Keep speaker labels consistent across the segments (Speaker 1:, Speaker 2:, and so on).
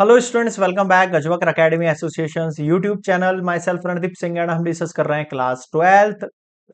Speaker 1: hello students welcome back Gajwakar academy association YouTube channel myself Randeep Singh and हम discuss कर रहे हैं class twelfth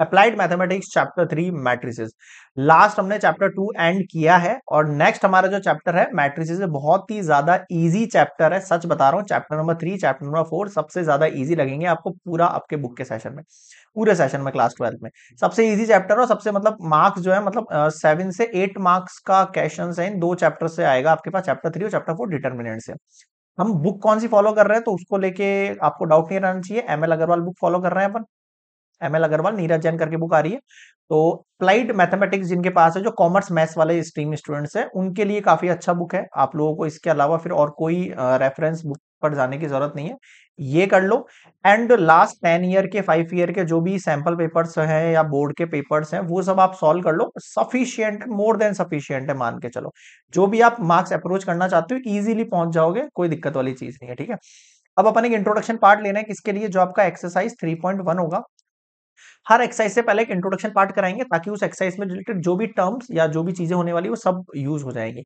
Speaker 1: applied mathematics chapter three matrices last हमने chapter two end किया है और नेक्स्ट हमारा जो चैप्टर है मैट्रिसेस बहुत ही ज्यादा इजी चैप्टर है सच बता रहा हूँ chapter number three chapter number four सबसे ज्यादा इजी लगेंगे आपको पूरा आपके बुक के सेशन में पूरे सेशन में क्लास ट्वेल्थ में सबसे इजी चैप्टर और सबसे मतलब मार्क्स जो है मतलब सेवन से एट मार्क्स का क्वेश्चन है इन दो चैप्टर से आएगा आपके पास चैप्टर थ्री और चैप्टर फोर डिटर्मिनेंट से हम बुक कौन सी फॉलो कर रहे हैं तो उसको लेके आपको डाउट नहीं रहना चाहिए M L Agarwal book follow कर रहे हैं अपन एम एल अग्रवाल नीरज जैन करके बुक आ रही है तो अप्लाइड मैथमेटिक्स जिनके पास है जो कॉमर्स मैथ्स वाले स्ट्रीम स्टूडेंट्स हैं उनके लिए काफ़ी अच्छा बुक है आप लोगों को इसके अलावा फिर और कोई रेफरेंस बुक पर जाने की जरूरत नहीं है ये कर लो एंड लास्ट टेन ईयर के फाइव ईयर के जो भी सैंपल पेपर्स हैं या बोर्ड के पेपर्स हैं वो सब आप सॉल्व कर लो सफिशियंट मोर देन सफिशियंट है मान के चलो जो भी आप मार्क्स अप्रोच करना चाहते हो इजीली पहुंच जाओगे कोई दिक्कत वाली चीज नहीं है ठीक है अब अपन एक इंट्रोडक्शन पार्ट लेना है किसके लिए जो आपका एक्सरसाइज 3.1 होगा हर एक्सरसाइज से पहले एक इंट्रोडक्शन पार्ट कराएंगे ताकि उस एक्सरसाइज में रिलेटेड जो भी टर्म्स या जो भी चीजें होने वाली वो सब यूज हो जाएंगे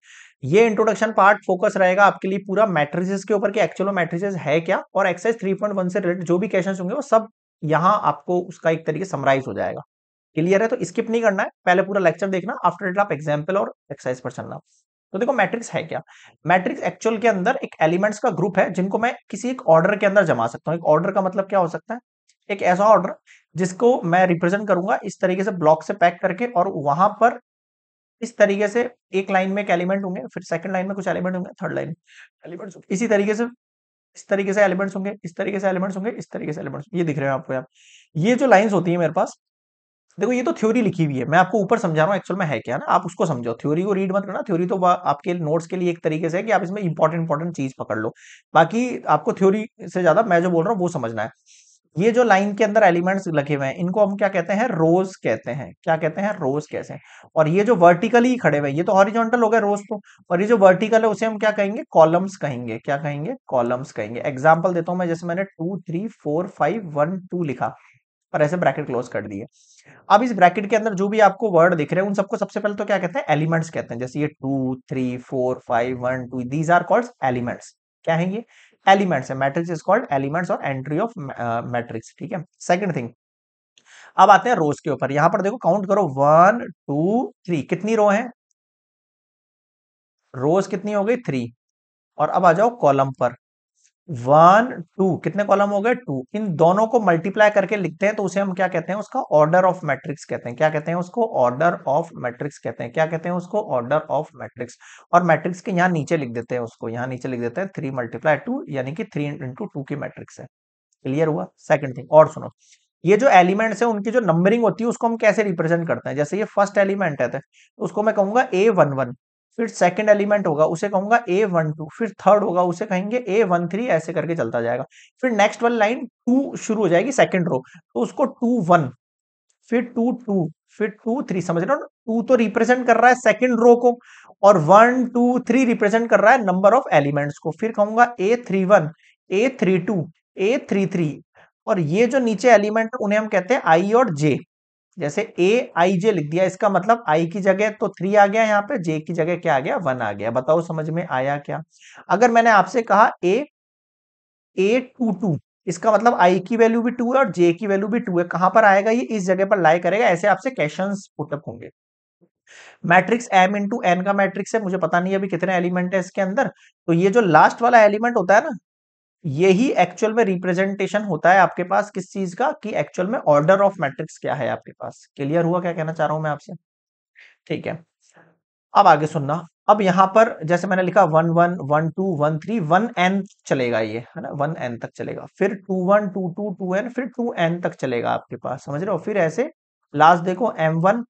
Speaker 1: ये इंट्रोडक्शन पार्ट फोकस रहेगा आपके लिए पूरा मैट्रिसेस के ऊपर कि एक्चुअल मैट्रिसेस है क्या और एक्सरसाइज थ्री पॉइंट वन से रिलेटेड जो भी क्वेश्चन होंगे वो सब यहाँ आपको उसका एक तरीके समराइज हो जाएगा क्लियर है तो स्किप नहीं करना है पहले पूरा लेक्चर देखना आफ्टर इट आप एग्जाम्पल और एक्सरसाइज पर चलना तो देखो मैट्रिक्स है क्या मैट्रिक्स एक्चुअल के अंदर एक एलिमेंट्स का ग्रुप है जिनको मैं किसी एक ऑर्डर के अंदर जमा सकता हूँ एक ऑर्डर का मतलब क्या हो सकता है एक ऐसा ऑर्डर जिसको मैं रिप्रेजेंट करूंगा इस तरीके से ब्लॉक से पैक करके और वहां पर इस तरीके से एक लाइन में एक एलिमेंट होंगे फिर सेकंड लाइन में कुछ एलिमेंट होंगे थर्ड लाइन में एलिमेंट्स इसी तरीके से इस तरीके से एलिमेंट्स होंगे इस तरीके से एलिमेंट्स होंगे इस तरीके से एलिमेंट्स ये दिख रहे हैं आपको यहाँ ये जो लाइन्स होती है मेरे पास देखो ये तो थ्योरी लिखी हुई है मैं आपको ऊपर समझा रहा हूँ एक्चुअल में है क्या ना आप उसको समझो थ्योरी को रीड मत करना थ्योरी तो आपके नोट्स के लिए एक तरीके से है कि आप इसमें इंपॉर्टेंट इंपॉर्टेंट चीज पकड़ लो बाकी आपको थ्योरी से ज्यादा मैं जो बोल रहा हूँ वो समझना है ये जो लाइन के अंदर एलिमेंट्स लगे हुए हैं इनको हम क्या कहते हैं रोज कहते हैं क्या कहते हैं रोज कहते हैं और ये जो वर्टिकली खड़े हुए ये तो हॉरिजॉन्टल हो गए रोज तो और ये जो वर्टिकल है उसे हम क्या कहेंगे कॉलम्स कहेंगे क्या कहेंगे कॉलम्स कहेंगे एग्जाम्पल देता हूं मैं जैसे मैंने two three four five one two लिखा और ऐसे ब्रैकेट क्लोज कर दिए अब इस ब्रैकेट के अंदर जो भी आपको वर्ड दिख रहे हैं उन सबको सबसे पहले तो क्या कहते हैं एलिमेंट्स कहते हैं जैसे ये two three four five one two these are called elements क्या है ये एलिमेंट्स है मैट्रिक्स इज कॉल्ड एलिमेंट्स और एंट्री ऑफ मैट्रिक्स ठीक है सेकंड थिंग अब आते हैं रोज के ऊपर यहां पर देखो काउंट करो वन टू थ्री कितनी रो है रोज कितनी हो गई थ्री और अब आ जाओ कॉलम पर वन टू कितने कॉलम हो गए टू इन दोनों को मल्टीप्लाई करके लिखते हैं तो उसे हम क्या कहते हैं उसका ऑर्डर ऑफ मैट्रिक्स कहते हैं क्या कहते हैं उसको ऑर्डर ऑफ मैट्रिक्स कहते हैं क्या कहते हैं उसको ऑर्डर ऑफ मैट्रिक्स और मैट्रिक्स के यहाँ नीचे लिख देते हैं उसको यहाँ नीचे लिख देते हैं थ्री मल्टीप्लाई टू यानी कि थ्री इंटू टू की मैट्रिक्स है क्लियर हुआ सेकंड थिंग और सुनो ये जो एलिमेंट्स है उनकी जो नंबरिंग होती है उसको हम कैसे रिप्रेजेंट करते हैं जैसे ये फर्स्ट एलिमेंट है तो उसको मैं कहूंगा ए वन वन फिर सेकंड एलिमेंट होगा उसे कहूंगा ए वन टू फिर थर्ड होगा उसे कहेंगे ए वन थ्री ऐसे करके चलता जाएगा फिर नेक्स्ट वाली लाइन टू शुरू हो जाएगी सेकंड रो तो उसको टू वन फिर टू टू फिर टू थ्री समझ रहे हो टू तो रिप्रेजेंट कर रहा है सेकंड रो को और वन टू थ्री रिप्रेजेंट कर रहा है नंबर ऑफ एलिमेंट्स को फिर कहूंगा A three one A three two A three three और ये जो नीचे एलिमेंट है उन्हें हम कहते हैं आई और जे जैसे ए आई जे लिख दिया इसका मतलब आई की जगह तो थ्री आ गया यहाँ पे जे की जगह क्या आ गया वन आ गया बताओ समझ में आया क्या अगर मैंने आपसे कहा ए ए टू टू इसका मतलब आई की वैल्यू भी टू है और जे की वैल्यू भी टू है कहां पर आएगा ये इस जगह पर लाई करेगा ऐसे आपसे क्वेश्चन पुटअप होंगे मैट्रिक्स एम इंटू एन का मैट्रिक्स है मुझे पता नहीं अभी कितने एलिमेंट है इसके अंदर तो ये जो लास्ट वाला एलिमेंट होता है ना यही एक्चुअल में रिप्रेजेंटेशन होता है आपके पास किस चीज का कि एक्चुअल में ऑर्डर ऑफ मैट्रिक्स क्या है आपके पास क्लियर हुआ क्या कहना चाह रहा हूं मैं आपसे ठीक है अब आगे सुनना अब यहां पर जैसे मैंने लिखा one one one two one three one N चलेगा ये है ना वन एन तक चलेगा फिर two one two two two N फिर टू एन तक चलेगा आपके पास समझ रहे हो फिर ऐसे लास्ट देखो एम वन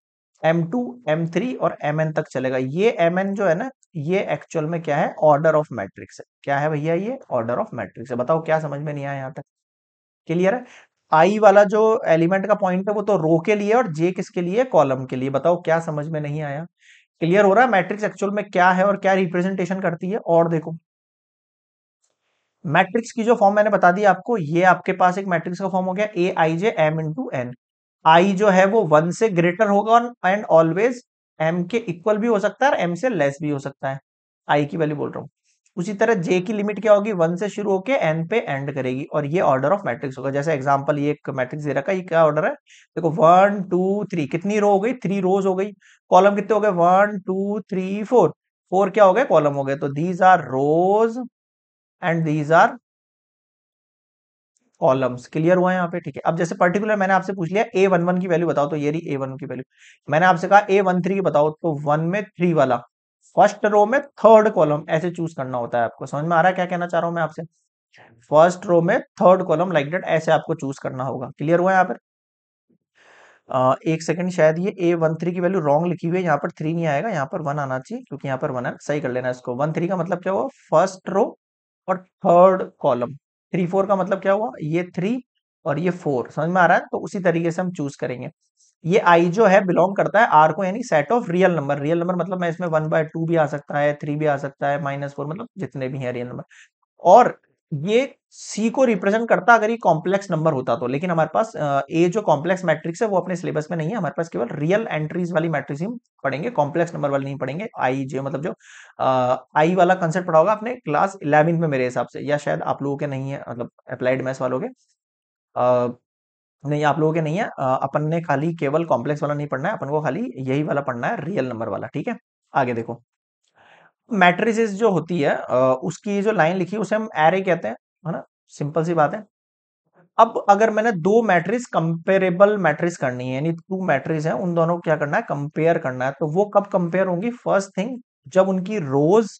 Speaker 1: M2, M3 और Mn तक चलेगा ये Mn जो है ना ये एक्चुअल में क्या है ऑर्डर ऑफ मैट्रिक्स है क्या है भैया ये ऑर्डर ऑफ मैट्रिक्स है बताओ क्या समझ में नहीं आया यहाँ तक क्लियर है आई वाला जो एलिमेंट का पॉइंट है वो तो रो के लिए और जे किसके लिए कॉलम के लिए बताओ क्या समझ में नहीं आया क्लियर हो रहा है मैट्रिक्स एक्चुअल में क्या है और क्या रिप्रेजेंटेशन करती है और देखो मैट्रिक्स की जो फॉर्म मैंने बता दी आपको ये आपके पास एक मैट्रिक्स का फॉर्म हो गया A I J M into N I जो है वो वन से ग्रेटर होगा एंड ऑलवेज एम के इक्वल भी हो सकता है और एम से लेस भी हो सकता है आई की वैल्यू बोल रहा हूँ उसी तरह जे की लिमिट क्या होगी वन से शुरू होकर एन पे एंड करेगी और ये ऑर्डर ऑफ मैट्रिक्स होगा जैसे एग्जांपल ये एक मैट्रिक्स दे रखा ये क्या ऑर्डर है देखो वन टू थ्री कितनी रो हो गई थ्री रोज हो गई कॉलम कितने हो गए one two three four four क्या हो गए कॉलम हो गए तो these are rows and these are columns clear हुआ है यहाँ पे ठीक है अब जैसे पर्टिकुलर मैंने आपसे पूछ लिया ए वन वन की वैल्यू बताओ तो ये रही ए वन की वैल्यू मैंने आपसे कहा ए वन थ्री की बताओ तो वन में थ्री वाला फर्स्ट रो में थर्ड कॉलम ऐसे चूज करना होता है आपको समझ में आ रहा है क्या कहना चाह रहा हूं मैं आपसे फर्स्ट रो में थर्ड कॉलम लाइक डेट ऐसे आपको चूज करना होगा क्लियर हुआ यहाँ पर Uh, एक सेकंड शायद ये ए वन थ्री की वैल्यू रॉन्ग लिखी हुई है यहाँ पर थ्री नहीं आएगा यहाँ पर वन आना चाहिए क्योंकि यहाँ पर वन है सही कर लेना इसको वन थ्री का मतलब क्या हुआ फर्स्ट रो और थर्ड कॉलम थ्री फोर का मतलब क्या हुआ ये थ्री और ये फोर समझ में आ रहा है तो उसी तरीके से हम चूज करेंगे ये आई जो है बिलोंग करता है आर को यानी set of real number real number मतलब मैं इसमें वन बाय टू भी आ सकता है थ्री भी आ सकता है माइनस फोर मतलब जितने भी हैं रियल नंबर और ये सी को रिप्रेजेंट करता अगर ये कॉम्प्लेक्स नंबर होता तो लेकिन हमारे पास ए जो कॉम्प्लेक्स मैट्रिक्स है वो अपने सिलेबस में नहीं है हमारे पास केवल रियल एंट्रीज वाली मैट्रिक्स ही पढ़ेंगे कॉम्प्लेक्स नंबर वाली नहीं पढ़ेंगे आई जे मतलब जो आई वाला कंसेप्ट पढ़ा होगा अपने क्लास इलेवन में मेरे हिसाब से या शायद आप लोगों के नहीं है मतलब अप्लाइड मैथ्स वालों के नहीं आप लोगों के नहीं है अपन ने खाली केवल कॉम्प्लेक्स वाला नहीं पढ़ना है अपन को खाली यही वाला पढ़ना है रियल नंबर वाला ठीक है आगे देखो मैट्रिसेस जो होती है उसकी जो लाइन लिखी उसे हम एरे कहते हैं है ना सिंपल सी बात है अब अगर मैंने दो मैट्रिक्स कंपेरेबल मैट्रिक्स करनी है यानी टू मैट्रिक्स हैं उन दोनों को क्या करना है कंपेयर करना है तो वो कब कंपेयर होंगी फर्स्ट थिंग जब उनकी रोज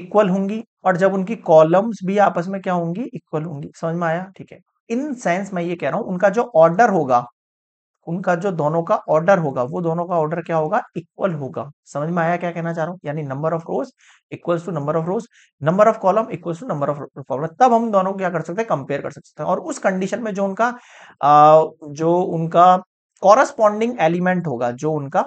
Speaker 1: इक्वल होंगी और जब उनकी कॉलम्स भी आपस में क्या होंगी इक्वल होंगी समझ में आया ठीक है इन सेंस मैं ये कह रहा हूं उनका जो ऑर्डर होगा उनका जो दोनों का ऑर्डर होगा वो दोनों का ऑर्डर क्या होगा इक्वल होगा समझ में आया क्या कहना चाह रहा हूँ यानी number of rows equals to number of rows number of column equals to number of column तब हम दोनों को क्या कर सकते हैं कंपेयर कर सकते हैं और उस कंडीशन में जो उनका आ, जो उनका कॉरस्पॉन्डिंग एलिमेंट होगा जो उनका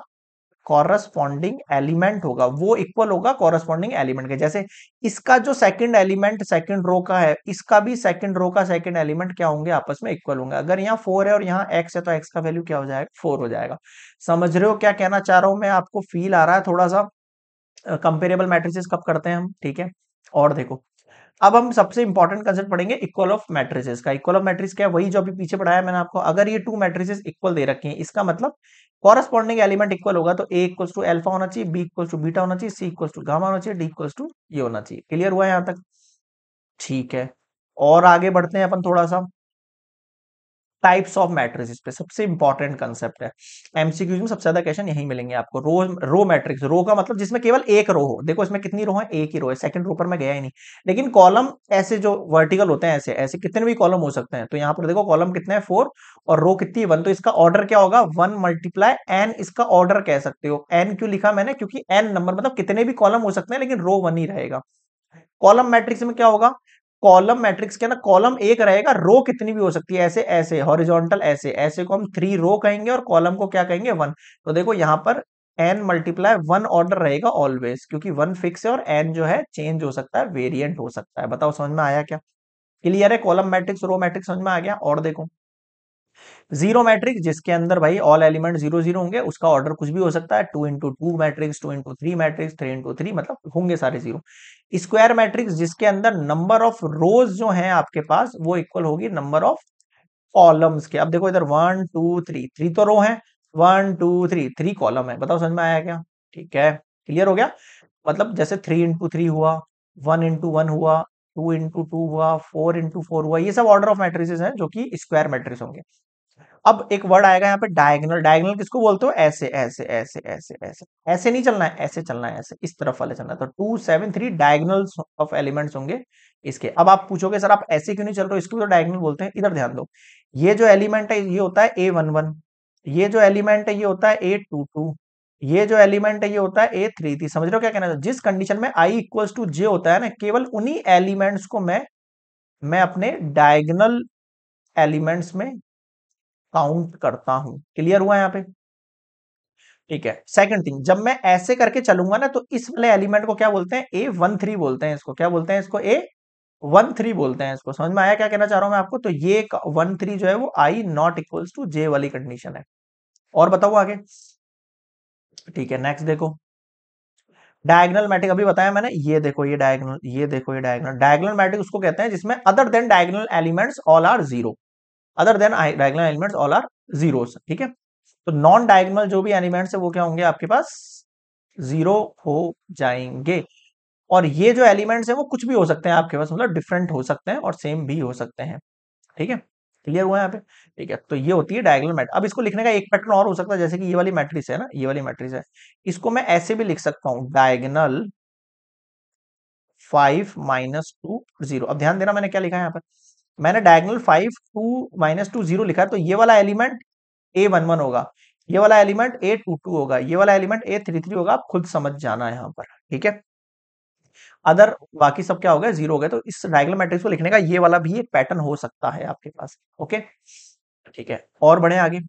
Speaker 1: कॉरस्पॉन्डिंग एलिमेंट होगा वो इक्वल होगा कॉरस्पॉन्डिंग एलिमेंट के जैसे इसका जो सेकंड एलिमेंट सेकंड रो का है इसका भी सेकंड रो का सेकंड एलिमेंट क्या होंगे आपस में इक्वल होंगे अगर यहाँ फोर है और यहाँ एक्स है तो एक्स का वैल्यू क्या हो जाएगा फोर हो जाएगा समझ रहे हो क्या कहना चाह रहा हूँ मैं आपको फील आ रहा है थोड़ा सा कंपेरेबल मैट्रिसेस कब करते हैं हम ठीक है और देखो अब हम सबसे इंपॉर्टेंट कंसेप्ट पढ़ेंगे इक्वल ऑफ मैट्रिसेस का इक्वल ऑफ मैट्रिक्स क्या वही जो अभी पीछे पढ़ाया मैंने आपको अगर ये टू मैट्रिसेस इक्वल दे रखे हैं इसका मतलब कॉरस्पॉन्डिंग एलिमेंट इक्वल होगा तो ए इक्वल टू एल्फा होना चाहिए बी इक्वल टू बीटा होना चाहिए सी इक्वल टू गामा होना चाहिए डी इक्वल टू ये होना चाहिए क्लियर हुआ है यहाँ तक ठीक है और आगे बढ़ते हैं अपन थोड़ा सा टाइप्स ऑफ मैट्रिक्स पे सबसे इंपॉर्टेंट कंसेप्ट है एमसीक्यू में सबसे ज्यादा क्वेश्चन यही मिलेंगे आपको रो रो मैट्रिक्स रो का मतलब जिसमें केवल एक रो हो देखो इसमें कितनी रो है एक ही रो है सेकंड रो पर मैं गया ही नहीं लेकिन कॉलम ऐसे जो वर्टिकल होते हैं ऐसे ऐसे कितने भी कॉलम हो सकते हैं तो यहाँ पर देखो कॉलम कितने हैं फोर और रो कितनी वन तो इसका ऑर्डर क्या होगा वन मल्टीप्लाई एन इसका ऑर्डर कह सकते हो एन क्यों लिखा मैंने क्योंकि एन नंबर मतलब कितने भी कॉलम हो सकते हैं लेकिन रो वन ही रहेगा कॉलम मैट्रिक्स में क्या होगा कॉलम मैट्रिक्स के अंदर कॉलम एक रहेगा रो कितनी भी हो सकती है ऐसे ऐसे हॉरिजॉन्टल ऐसे ऐसे को हम थ्री रो कहेंगे और कॉलम को क्या कहेंगे वन तो देखो यहाँ पर एन मल्टीप्लाई वन ऑर्डर रहेगा ऑलवेज क्योंकि वन फिक्स है और एन जो है चेंज हो सकता है वेरियंट हो सकता है बताओ समझ में आया क्या क्लियर है कॉलम मैट्रिक्स रो मैट्रिक्स समझ में आ गया और देखो जीरो मैट्रिक्स जिसके अंदर भाई ऑल एलिमेंट जीरो जीरो होंगे उसका ऑर्डर कुछ भी हो सकता है two into two matrix two into three matrix three into three मतलब होंगे सारे जीरो स्क्वायर मैट्रिक्स जिसके अंदर नंबर ऑफ रोज जो है आपके पास वो इक्वल होगी नंबर ऑफ कॉलम्स के अब देखो इधर वन टू थ्री थ्री तो रो है one two three three column है बताओ समझ में आया क्या ठीक है क्लियर हो गया मतलब जैसे थ्री इंटू थ्री हुआ वन इंटू वन हुआ टू इंटू टू हुआ फोर इंटू फोर हुआ ये सब ऑर्डर ऑफ मैट्रिसेस हैं जो कि स्क्वायर मैट्रिक्स होंगे अब एक वर्ड आएगा यहाँ पे डायगनल डायगनल किसको बोलते हो ऐसे ऐसे ऐसे ऐसे ऐसे ऐसे नहीं चलना है ऐसे चलना है ऐसे इस तरफ वाले चलना है तो two seven three diagonal of elements होंगे इसके अब आप पूछोगे सर आप ऐसे क्यों नहीं चल रहे हो इसको तो डायगनल बोलते हैं इधर ध्यान दो ये जो एलिमेंट है ये होता है ए वन वन ये जो एलिमेंट है ये होता है ए टू टू ये जो एलिमेंट है ये होता है ए थ्री थ्री समझ रहे हो क्या कहना है जिस कंडीशन में आई इक्वल्स टू जे होता है ना केवल उन्हीं एलिमेंट्स को मैं मैं अपने डायगनल एलिमेंट्स में काउंट करता हूं क्लियर हुआ यहां पे ठीक है सेकंड थिंग जब मैं ऐसे करके चलूंगा ना तो इस वाले एलिमेंट को क्या बोलते हैं ए वन थ्री बोलते हैं इसको क्या बोलते हैं इसको ए वन थ्री बोलते हैं इसको समझ में आया क्या कहना चाह रहा हूं मैं आपको तो ये वन थ्री जो है वो I not equals to J वाली कंडीशन है और बताओ आगे ठीक है नेक्स्ट देखो डायगनल मैट्रिक अभी बताया मैंने ये देखो ये डायगनल ये देखो ये डायगनल डायगनल मैट्रिक उसको कहते हैं जिसमें other than diagonal elements all are zero other than diagonal element all are zero ठीक है तो नॉन डायगनल जो भी एलिमेंट्स है वो क्या होंगे आपके पास जीरो हो जाएंगे और ये जो एलिमेंट्स हैं वो कुछ भी हो सकते हैं आपके पास मतलब डिफरेंट हो सकते हैं और सेम भी हो सकते हैं ठीक है क्लियर हुआ यहाँ पे ठीक है तो ये होती है डायगनल मैट्रिक्स अब इसको लिखने का एक पैटर्न और हो सकता है जैसे कि ये वाली मैट्रिक्स है ना ये वाली मैट्रिक्स है इसको मैं ऐसे भी लिख सकता हूं diagonal five minus two zero अब ध्यान देना मैंने क्या लिखा है यहाँ पर मैंने diagonal five two minus two zero लिखा है तो ये वाला एलिमेंट ए वन वन होगा ये वाला एलिमेंट ए टू टू होगा ये वाला एलिमेंट ए थ्री थ्री होगा आप खुद समझ जाना यहाँ पर ठीक है अदर बाकी सब क्या हो गया जीरो हो गया तो इस डायगनल मैट्रिक्स को लिखने का ये वाला भी एक पैटर्न हो सकता है आपके पास ओके ठीक है और बढ़े आगे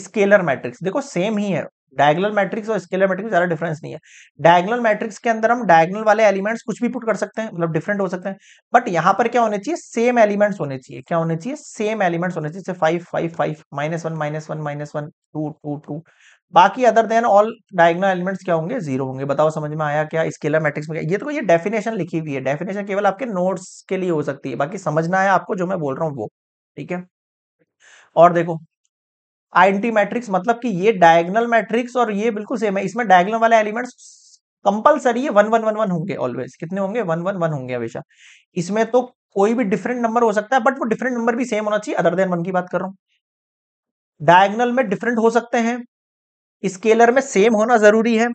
Speaker 1: स्केलर मैट्रिक्स देखो सेम ही है डायगनल मैट्रिक्स और स्केलर मैट्रिक्स ज्यादा डिफरेंस नहीं है डायगनल मैट्रिक्स के अंदर हम डायगनल वाले एलिमेंट्स कुछ भी पुट कर सकते हैं मतलब डिफरेंट हो सकते हैं बट यहाँ पर क्या होने चाहिए सेम एलिमेंट्स होने चाहिए क्या होने चाहिए सेम एलिमेंट्स होने चाहिए five five five minus one minus one minus one two two two बाकी other than all diagonal elements क्या होंगे जीरो होंगे बताओ समझ में आया क्या स्केलर मैट्रिक्स में क्या ये तो ये डेफिनेशन लिखी हुई है डेफिनेशन केवल आपके नोट्स के लिए हो सकती है बाकी समझना है आपको जो मैं बोल रहा हूँ वो ठीक है और देखो आइडेंटी मैट्रिक्स मतलब कि ये डायगनल मैट्रिक्स और ये बिल्कुल सेम है इसमें डायगनल वाले एलिमेंट्स कंपलसरी है वन वन वन वन होंगे ऑलवेज कितने होंगे वन वन वन होंगे हमेशा इसमें तो कोई भी डिफरेंट नंबर हो सकता है बट वो डिफरेंट नंबर भी सेम होना चाहिए अदर देन वन की बात कर रहा हूं डायगनल में डिफरेंट हो सकते हैं स्केलर में सेम होना जरूरी है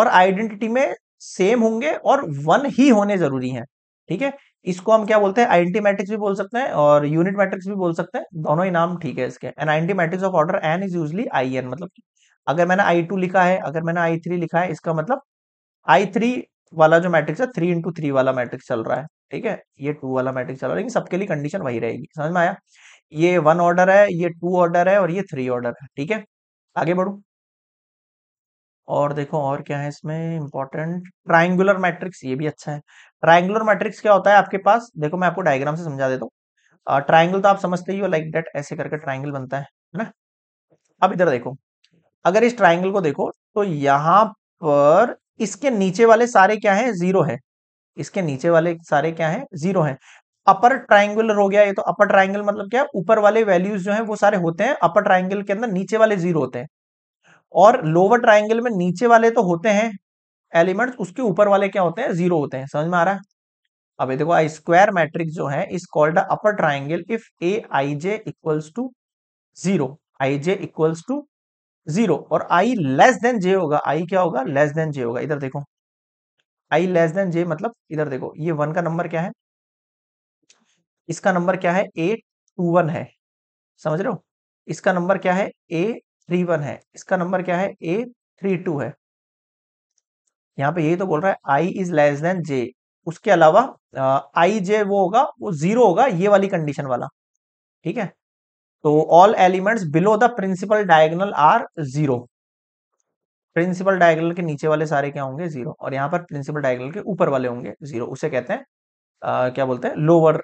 Speaker 1: और आइडेंटिटी में सेम होंगे और वन ही होने जरूरी है ठीक है इसको हम क्या बोलते हैं आइडेंटी मैट्रिक्स भी बोल सकते हैं और यूनिट मैट्रिक्स भी बोल सकते हैं दोनों ही नाम ठीक है इसके N identity matrix of order N is usually I N मतलब अगर मैंने आई टू लिखा है अगर मैंने आई थ्री लिखा है इसका मतलब आई थ्री वाला जो मैट्रिक्स है थ्री इंटू थ्री वाला मैट्रिक्स चल रहा है ठीक है ये टू वाला मैट्रिक्स चल रहा है लेकिन सबके लिए कंडीशन वही रहेगी समझ में आया ये वन ऑर्डर है ये टू ऑर्डर है और ये थ्री ऑर्डर है ठीक है आगे बढ़ू और देखो और क्या है इसमें इंपॉर्टेंट ट्राइंगुलर मैट्रिक्स ये भी अच्छा है ट्राइंगुलर मैट्रिक्स क्या होता है आपके पास देखो मैं आपको डायग्राम से समझा देता हूँ ट्राइंगल तो आप समझते ही हो लाइक डेट ऐसे करके ट्राइंगल बनता है ना अब इधर देखो अगर इस ट्राइंगल को देखो तो यहाँ पर इसके नीचे वाले सारे क्या है जीरो है इसके नीचे वाले सारे क्या है जीरो है अपर ट्राइंगुलर हो गया ये तो अपर ट्राइंगल मतलब क्या ऊपर वाले वैल्यूज जो है वो सारे होते हैं अपर ट्राइंगल के अंदर नीचे वाले जीरो होते हैं और लोअर ट्राइंगल में नीचे वाले तो होते हैं एलिमेंट्स उसके ऊपर वाले क्या होते हैं जीरो होते हैं समझ में आ रहा है अभी देखो आई स्क्वायर मैट्रिक्स जो है is called upper triangle if A I J equals to zero I J equals to zero और आई लेस देन जे होगा आई क्या होगा लेस देन जे होगा इधर देखो आई लेस देन जे मतलब इधर देखो ये वन का नंबर क्या है इसका नंबर क्या है ए टू वन है समझ रहे हो इसका नंबर क्या है ए थ्री वन है इसका नंबर क्या है ए थ्री टू है यहाँ पे यही तो बोल रहा है I is less than J उसके अलावा आई जे वो होगा वो जीरो होगा ये वाली कंडीशन वाला ठीक है तो all elements below the principal diagonal are zero principal diagonal के नीचे वाले सारे क्या होंगे जीरो और यहाँ पर प्रिंसिपल डायगनल के ऊपर वाले होंगे जीरो उसे कहते हैं आ, क्या बोलते हैं लोअर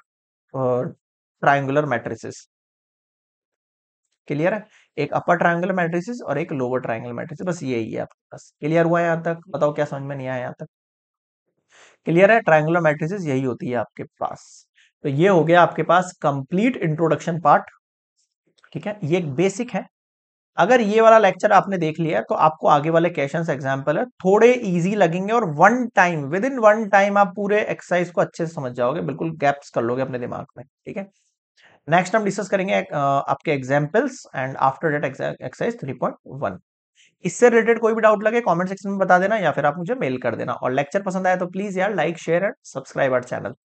Speaker 1: ट्राइंगुलर मैट्रिसेस क्लियर है एक अपर ट्राइंगल मैट्रिसेस और एक लोअर ट्राइंगल मैट्रिसेस बस यही है आपके पास क्लियर हुआ है यहाँ तक बताओ क्या समझ में नहीं आया यहाँ तक क्लियर है ट्राइंगुलर मैट्रिसेस यही होती है आपके पास तो ये हो गया आपके पास कंप्लीट इंट्रोडक्शन पार्ट ठीक है ये एक बेसिक है अगर ये वाला लेक्चर आपने देख लिया तो आपको आगे वाले क्वेश्चन एग्जाम्पल है थोड़े इजी लगेंगे और one time within one time आप पूरे एक्सरसाइज को अच्छे से समझ जाओगे बिल्कुल गैप्स कर लोगे अपने दिमाग में ठीक है नेक्स्ट हम डिस्कस करेंगे आपके examples and after that exercise three point one इससे रिलेटेड कोई भी डाउट लगे कमेंट सेक्शन में बता देना या फिर आप मुझे मेल कर देना और लेक्चर पसंद आया तो प्लीज यार like share and subscribe our channel